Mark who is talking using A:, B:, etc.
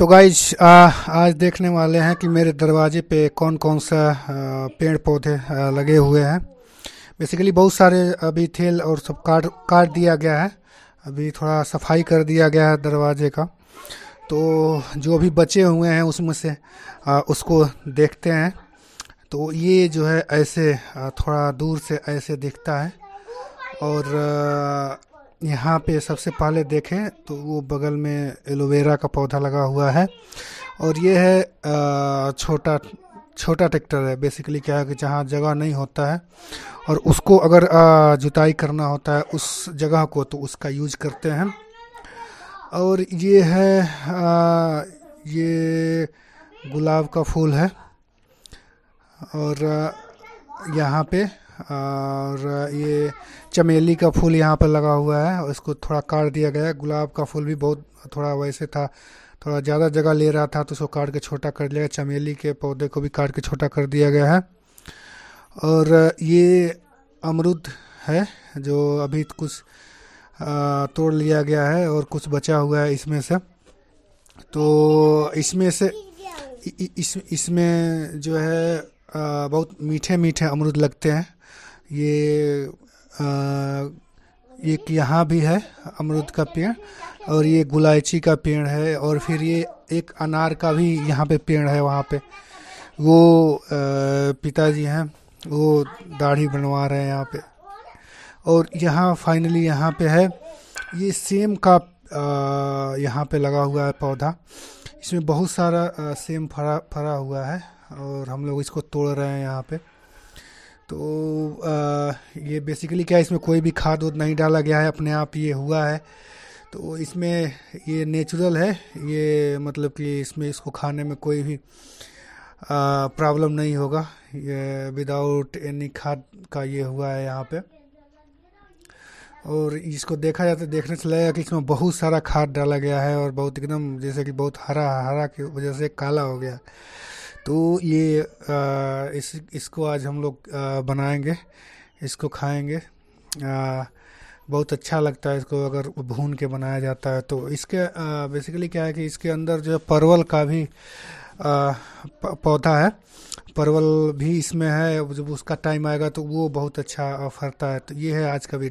A: तो गाइज आज देखने वाले हैं कि मेरे दरवाजे पे कौन कौन सा पेड़ पौधे लगे हुए हैं बेसिकली बहुत सारे अभी थेल और सब काट काट दिया गया है अभी थोड़ा सफाई कर दिया गया है दरवाजे का तो जो भी बचे हुए हैं उसमें से आ, उसको देखते हैं तो ये जो है ऐसे थोड़ा दूर से ऐसे दिखता है और यहाँ पे सबसे पहले देखें तो वो बगल में एलोवेरा का पौधा लगा हुआ है और ये है छोटा छोटा ट्रैक्टर है बेसिकली क्या है कि जहाँ जगह नहीं होता है और उसको अगर जुताई करना होता है उस जगह को तो उसका यूज करते हैं और ये है ये गुलाब का फूल है और यहाँ पे और ये चमेली का फूल यहाँ पर लगा हुआ है और इसको थोड़ा काट दिया गया गुलाब का फूल भी बहुत थोड़ा वैसे था थोड़ा ज़्यादा जगह ले रहा था तो उसको काट के छोटा कर दिया चमेली के पौधे को भी काट के छोटा कर दिया गया है और ये अमरुद है जो अभी कुछ तोड़ लिया गया है और कुछ बचा हुआ है इसमें से तो इसमें से इस इसमें जो है बहुत मीठे मीठे अमरुद लगते हैं ये आ, एक यहाँ भी है अमरुद का पेड़ और ये गुलायची का पेड़ है और फिर ये एक अनार का भी यहाँ पे पेड़ है वहाँ पे वो पिताजी हैं वो दाढ़ी बनवा रहे हैं यहाँ पे और यहाँ फाइनली यहाँ पे है ये सेम का यहाँ पे लगा हुआ है पौधा इसमें बहुत सारा सेम फरा फरा हुआ है और हम लोग इसको तोड़ रहे हैं यहाँ पे तो आ, ये बेसिकली क्या है इसमें कोई भी खाद उद नहीं डाला गया है अपने आप ये हुआ है तो इसमें ये नेचुरल है ये मतलब कि इसमें इसको खाने में कोई भी प्रॉब्लम नहीं होगा ये विदाउट एनी खाद का ये हुआ है यहाँ पे और इसको देखा जाता है देखने से लगेगा कि इसमें बहुत सारा खाद डाला गया है और बहुत एकदम जैसे कि बहुत हरा हरा की वजह से काला हो गया तो ये आ, इस इसको आज हम लोग बनाएंगे इसको खाएंगे आ, बहुत अच्छा लगता है इसको अगर भून के बनाया जाता है तो इसके आ, बेसिकली क्या है कि इसके अंदर जो है परवल का भी पौधा है परवल भी इसमें है जब उसका टाइम आएगा तो वो बहुत अच्छा फरता है तो ये है आज का वीडियो